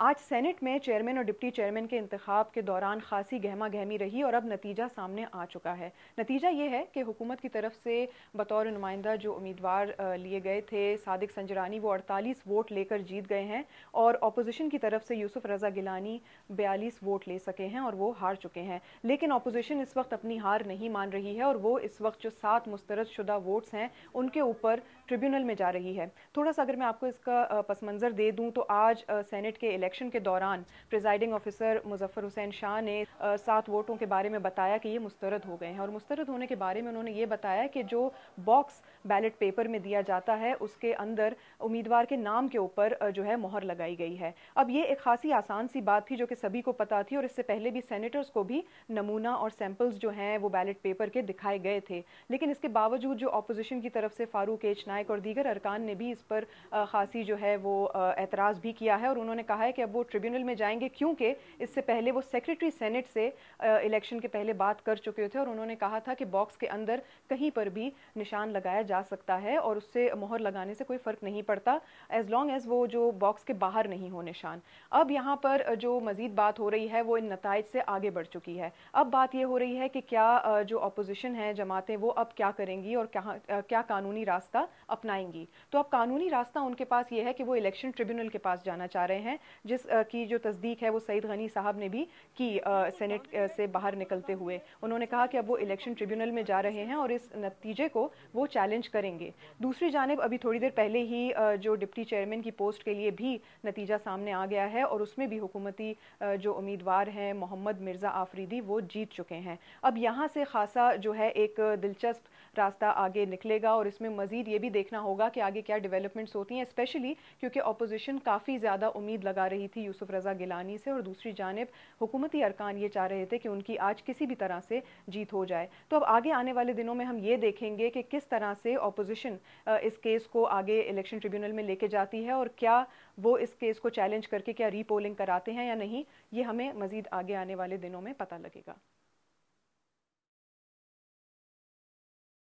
आज सेनेट में चेयरमैन और डिप्टी चेयरमैन के इंतखब के दौरान खासी गहमा गहमी रही और अब नतीजा सामने आ चुका है नतीजा ये है कि हुकूमत की तरफ से बतौर नुमाइंदा जो उम्मीदवार लिए गए थे सादिक संजरानी वो अड़तालीस वोट लेकर जीत गए हैं और अपोजिशन की तरफ से यूसुफ रजा गिलानी बयालीस वोट ले सके हैं और वो हार चुके हैं लेकिन अपोजिशन इस वक्त अपनी हार नहीं मान रही है और वो इस वक्त जो सात मुस्तरद शुदा वोट्स हैं उनके ऊपर ट्रिब्यूनल में जा रही है थोड़ा सा अगर मैं आपको इसका पस मंज़र दे दूँ तो आज सेनेट के इलेक्शन के दौरान प्रिजाइडिंग ऑफिसर मुजफ्फर हुसैन शाह ने सात वोटों के बारे में बताया कि ये मुस्तरद हो गए हैं और मुस्तरद होने के बारे में उन्होंने ये बताया कि जो बॉक्स बैलेट पेपर में दिया जाता है उसके अंदर उम्मीदवार के नाम के ऊपर जो है मोहर लगाई गई है अब ये एक खासी आसान सी बात थी जो कि सभी को पता थी और इससे पहले भी सेनेटर्स को भी नमूना और सैम्पल्स जो हैं वो बैलेट पेपर के दिखाए गए थे लेकिन इसके बावजूद जो अपोजिशन की तरफ से फारूक एच नायक और दीगर अरकान ने भी इस पर खासी जो है वो एतराज़ भी किया है और उन्होंने कहा है कि अब वो ट्रिब्यूनल में जाएंगे क्योंकि इससे पहले वो सेक्रेटरी सेनेट से इलेक्शन के पहले बात कर चुके थे और उन्होंने कहा था कि बॉक्स के अंदर कहीं पर भी निशान लगाया जा सकता है और उससे मोहर लगाने से कोई फ़र्क नहीं पड़ता एज़ लॉन्ग एज़ वो जो बॉक्स के बाहर नहीं हो निशान अब यहाँ पर जो मज़ीद बात हो रही है वो इन नतज से आगे बढ़ चुकी है अब बात यह हो रही है कि क्या जो अपोजिशन है जमातें वो अब क्या करेंगी और क्या क्या कानूनी रास्ता अपनाएंगी तो अब कानूनी रास्ता उनके पास ये है कि वो इलेक्शन ट्रिब्यूनल के पास जाना चाह रहे हैं जिस की जो तस्दीक है वो सईद गनी साहब ने भी की सेनेट से बाहर निकलते हुए उन्होंने कहा कि अब वो इलेक्शन ट्रिब्यूनल में जा रहे हैं और इस नतीजे को वो चैलेंज करेंगे दूसरी जानब अभी थोड़ी देर पहले ही जो डिप्टी चेयरमैन की पोस्ट के लिए भी नतीजा सामने आ गया है और उसमें भी हुकूमती जो उम्मीदवार हैं मोहम्मद मिर्ज़ा आफरीदी वो जीत चुके हैं अब यहाँ से खासा जो है एक दिलचस्प रास्ता आगे निकलेगा और इसमें मज़ीद ये भी देखना होगा कि आगे क्या डेवलपमेंट्स होती हैं स्पेशली क्योंकि अपोजिशन काफ़ी ज़्यादा उम्मीद लगा रही रही थी यूसुफ रजा गिलानी से और दूसरी जानब हुकूमती अरकान ये चाह रहे थे कि उनकी आज किसी भी तरह से जीत हो जाए तो अब आगे आने वाले दिनों में हम ये देखेंगे कि किस तरह से अपोजिशन इस केस को आगे इलेक्शन ट्रिब्यूनल में लेके जाती है और क्या वो इस केस को चैलेंज करके क्या रीपोलिंग कराते हैं या नहीं ये हमें मजीद आगे आने वाले दिनों में पता लगेगा